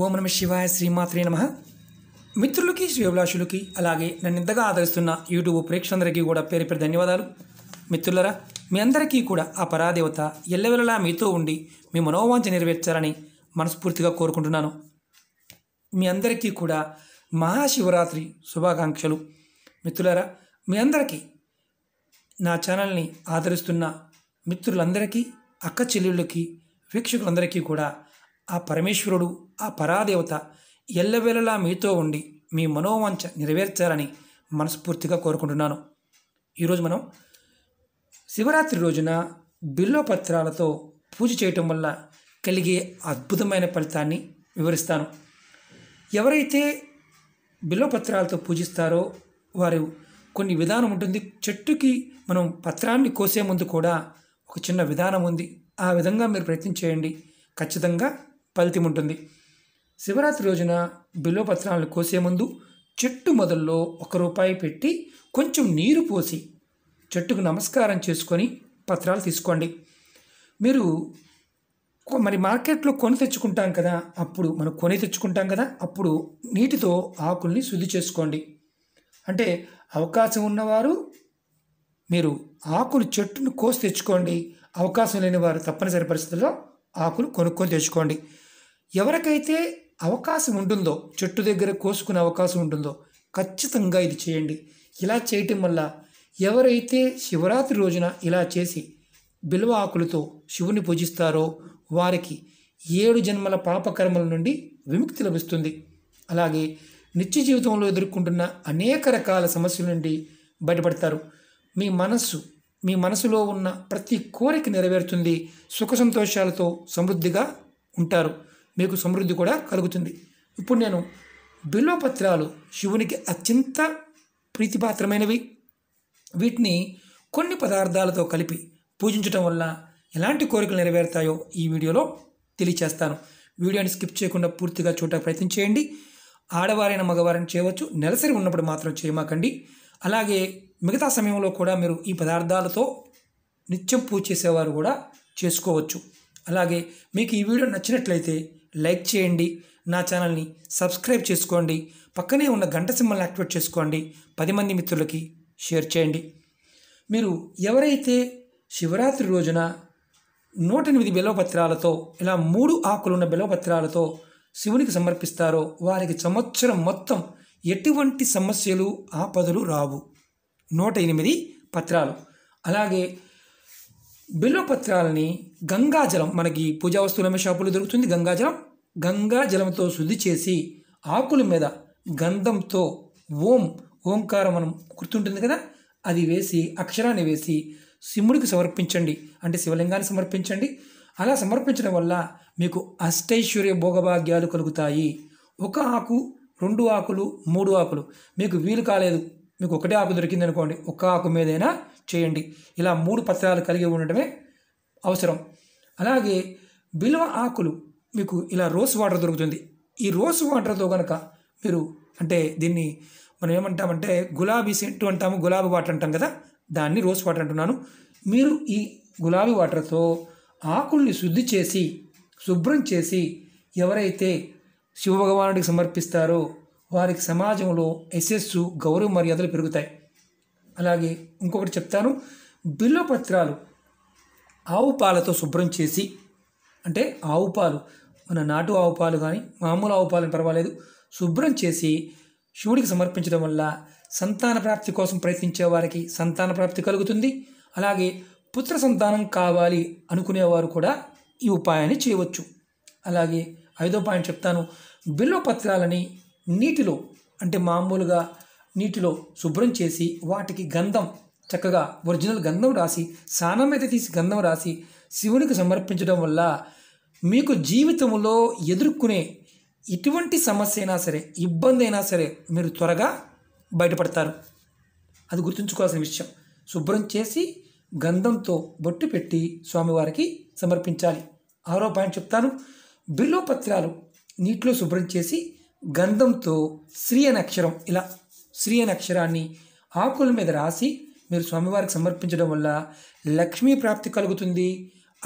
ఓం నమ శివాయ శ్రీమాత్రే నమ మిత్రులకి శ్రీ అభిలాషులకి అలాగే నన్ను ఇంతగా ఆదరిస్తున్న యూట్యూబ్ ప్రేక్షకులందరికీ కూడా పేరు పేరు ధన్యవాదాలు మిత్రులరా మీ అందరికీ కూడా ఆ పరాదేవత ఎల్లవెల్లలా మీతో ఉండి మీ మనోవాంఛ నెరవేర్చాలని మనస్ఫూర్తిగా కోరుకుంటున్నాను మీ అందరికీ కూడా మహాశివరాత్రి శుభాకాంక్షలు మిత్రులరా మీ అందరికీ నా ఛానల్ని ఆదరిస్తున్న మిత్రులందరికీ అక్క చెల్లెళ్ళకి వీక్షకులందరికీ కూడా ఆ పరమేశ్వరుడు ఆ పరాదేవత ఎల్లవేళలా మీతో ఉండి మీ మనోవాంఛ నెరవేర్చాలని మనస్ఫూర్తిగా కోరుకుంటున్నాను ఈరోజు మనం శివరాత్రి రోజున పత్రాలతో పూజ చేయటం వల్ల కలిగే అద్భుతమైన ఫలితాన్ని వివరిస్తాను ఎవరైతే పత్రాలతో పూజిస్తారో వారు కొన్ని విధానం ఉంటుంది చెట్టుకి మనం పత్రాన్ని కోసే ముందు కూడా ఒక చిన్న విధానం ఉంది ఆ విధంగా మీరు ప్రయత్నం చేయండి ఖచ్చితంగా ఫలితం ఉంటుంది శివరాత్రి రోజున బిల్వపత్రాలను కోసే ముందు చెట్టు మొదల్లో ఒక రూపాయి పెట్టి కొంచెం నీరు పోసి చెట్టుకు నమస్కారం చేసుకొని పత్రాలు తీసుకోండి మీరు మరి మార్కెట్లో కొని తెచ్చుకుంటాం కదా అప్పుడు మనం కొని తెచ్చుకుంటాం కదా అప్పుడు నీటితో ఆకుల్ని శుద్ధి చేసుకోండి అంటే అవకాశం ఉన్నవారు మీరు ఆకులు చెట్టును కోసి తెచ్చుకోండి అవకాశం లేని వారు తప్పనిసరి పరిస్థితుల్లో ఆకులు కొనుక్కొని తెచ్చుకోండి ఎవరికైతే అవకాశం ఉంటుందో చెట్టు దగ్గర కోసుకునే అవకాశం ఉంటుందో ఖచ్చితంగా ఇది చేయండి ఇలా చేయటం వల్ల ఎవరైతే శివరాత్రి రోజున ఇలా చేసి బిల్వ ఆకులతో శివుని పూజిస్తారో వారికి ఏడు జన్మల పాపకర్మల నుండి విముక్తి లభిస్తుంది అలాగే నిత్య జీవితంలో ఎదుర్కొంటున్న అనేక రకాల సమస్యల నుండి బయటపడతారు మీ మనస్సు మీ మనసులో ఉన్న ప్రతి కోరిక నెరవేరుతుంది సుఖ సంతోషాలతో సమృద్ధిగా ఉంటారు మీకు సమృద్ధి కూడా కలుగుతుంది ఇప్పుడు నేను బిల్వపత్రాలు శివునికి అత్యంత ప్రీతిపాత్రమైనవి వీటిని కొన్ని పదార్థాలతో కలిపి పూజించటం వల్ల ఎలాంటి కోరికలు నెరవేరుతాయో ఈ వీడియోలో తెలియచేస్తాను వీడియోని స్కిప్ చేయకుండా పూర్తిగా చూడటానికి ప్రయత్నం చేయండి ఆడవారైన మగవారైన చేయవచ్చు నెలసరి ఉన్నప్పుడు మాత్రం చేయమాకండి అలాగే మిగతా సమయంలో కూడా మీరు ఈ పదార్థాలతో నిత్యం పూజ చేసేవారు కూడా చేసుకోవచ్చు అలాగే మీకు ఈ వీడియో నచ్చినట్లయితే లైక్ చేయండి నా ఛానల్ని సబ్స్క్రైబ్ చేసుకోండి పక్కనే ఉన్న గంట సింహల్ని యాక్టివేట్ చేసుకోండి పది మంది మిత్రులకి షేర్ చేయండి మీరు ఎవరైతే శివరాత్రి రోజున నూట ఎనిమిది బిలవపత్రాలతో ఇలా మూడు ఆకులున్న బిలవపత్రాలతో శివునికి సమర్పిస్తారో వారికి సంవత్సరం మొత్తం ఎటువంటి సమస్యలు ఆపదలు రావు నూట ఎనిమిది పత్రాలు అలాగే బిల్వపత్రాలని గంగాజలం మనకి పూజా వస్తువుల షాపులో దొరుకుతుంది గంగాజలం గంగాజలంతో శుద్ధి చేసి ఆకుల మీద గంధంతో ఓం ఓంకారం మనం గుర్తుంటుంది కదా అది వేసి అక్షరాన్ని వేసి శివుడికి సమర్పించండి అంటే శివలింగాన్ని సమర్పించండి అలా సమర్పించడం వల్ల మీకు అష్టైశ్వర్య భోగభాగ్యాలు కలుగుతాయి ఒక ఆకు రెండు ఆకులు మూడు ఆకులు మీకు వీలు కాలేదు మీకు ఒకటే ఆకు దొరికింది అనుకోండి ఒక్క ఆకు మీదైనా చేయండి ఇలా మూడు పత్రాలు కలిగి ఉండటమే అవసరం అలాగే బిల్వ ఆకులు మీకు ఇలా రోస్ వాటర్ దొరుకుతుంది ఈ రోస్ వాటర్తో కనుక మీరు అంటే దీన్ని మనం ఏమంటామంటే గులాబీ సెంటు అంటాము గులాబీ వాటర్ అంటాం కదా దాన్ని రోస్ వాటర్ అంటున్నాను మీరు ఈ గులాబీ వాటర్తో ఆకుల్ని శుద్ధి చేసి శుభ్రం చేసి ఎవరైతే శివభగవానుడికి సమర్పిస్తారో వారికి సమాజంలో యశస్సు గౌరవ మర్యాదలు పెరుగుతాయి అలాగే ఇంకొకటి చెప్తాను పత్రాలు ఆవు పాలతో శుభ్రం చేసి అంటే ఆవు పాలు మన నాటు ఆవు పాలు కానీ మామూలు ఆవు పాలు పర్వాలేదు శుభ్రం చేసి శివుడికి సమర్పించడం వల్ల సంతాన ప్రాప్తి కోసం ప్రయత్నించే వారికి సంతాన ప్రాప్తి కలుగుతుంది అలాగే పుత్ర సంతానం కావాలి అనుకునేవారు కూడా ఈ ఉపాయాన్ని చేయవచ్చు అలాగే ఐదో పాయింట్ చెప్తాను బిల్లు పత్రాలని నీటిలో అంటే మామూలుగా నీటిలో శుభ్రం చేసి వాటికి గంధం చక్కగా ఒరిజినల్ గంధం రాసి స్నానం అయితే తీసి గంధం రాసి శివునికి సమర్పించడం వల్ల మీకు జీవితంలో ఎదుర్కొనే ఎటువంటి సమస్య అయినా సరే ఇబ్బంది అయినా సరే మీరు త్వరగా బయటపడతారు అది గుర్తుంచుకోవాల్సిన విషయం శుభ్రం చేసి గంధంతో బొట్టు పెట్టి స్వామివారికి సమర్పించాలి ఆరో పాయింట్ చెప్తాను బిల్లో పత్రాలు నీటిలో శుభ్రం చేసి గంధంతో శ్రీ అనే అక్షరం ఇలా శ్రీ అనే అక్షరాన్ని ఆకుల మీద రాసి మీరు స్వామివారికి సమర్పించడం వల్ల లక్ష్మీ ప్రాప్తి కలుగుతుంది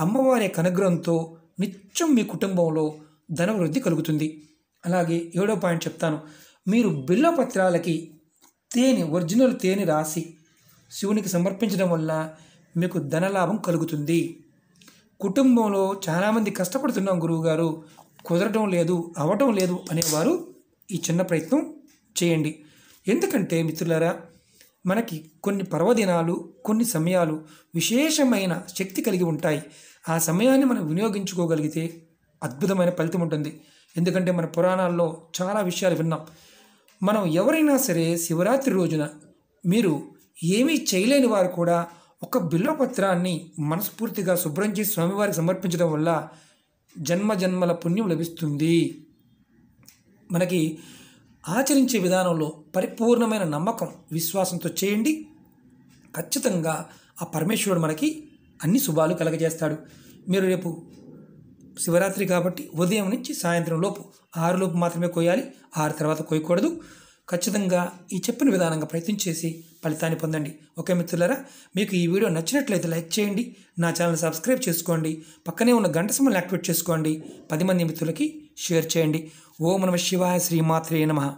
అమ్మవారి కనుగ్రహంతో నిత్యం మీ కుటుంబంలో ధనవృద్ధి కలుగుతుంది అలాగే ఏడో పాయింట్ చెప్తాను మీరు పత్రాలకి తేనె ఒరిజినల్ తేనె రాసి శివునికి సమర్పించడం వల్ల మీకు ధనలాభం కలుగుతుంది కుటుంబంలో చాలామంది కష్టపడుతున్నాం గురువుగారు కుదరడం లేదు అవటం లేదు అనేవారు ఈ చిన్న ప్రయత్నం చేయండి ఎందుకంటే మిత్రులారా మనకి కొన్ని పర్వదినాలు కొన్ని సమయాలు విశేషమైన శక్తి కలిగి ఉంటాయి ఆ సమయాన్ని మనం వినియోగించుకోగలిగితే అద్భుతమైన ఫలితం ఉంటుంది ఎందుకంటే మన పురాణాల్లో చాలా విషయాలు విన్నాం మనం ఎవరైనా సరే శివరాత్రి రోజున మీరు ఏమీ చేయలేని వారు కూడా ఒక బిల్వపత్రాన్ని మనస్ఫూర్తిగా శుభ్రం చేసి స్వామివారికి సమర్పించడం వల్ల జన్మ జన్మల పుణ్యం లభిస్తుంది మనకి ఆచరించే విధానంలో పరిపూర్ణమైన నమ్మకం విశ్వాసంతో చేయండి ఖచ్చితంగా ఆ పరమేశ్వరుడు మనకి అన్ని శుభాలు కలగజేస్తాడు మీరు రేపు శివరాత్రి కాబట్టి ఉదయం నుంచి సాయంత్రం లోపు ఆరు లోపు మాత్రమే కోయాలి ఆరు తర్వాత కోయకూడదు ఖచ్చితంగా ఈ చెప్పిన విధానంగా ప్రయత్నం చేసి ఫలితాన్ని పొందండి ఓకే మిత్రులారా మీకు ఈ వీడియో నచ్చినట్లయితే లైక్ చేయండి నా ఛానల్ సబ్స్క్రైబ్ చేసుకోండి పక్కనే ఉన్న గంట సమయం యాక్టివేట్ చేసుకోండి పది మంది మిత్రులకి షేర్ చేయండి ఓం నమ శివాయ శ్రీమాత్రే నమ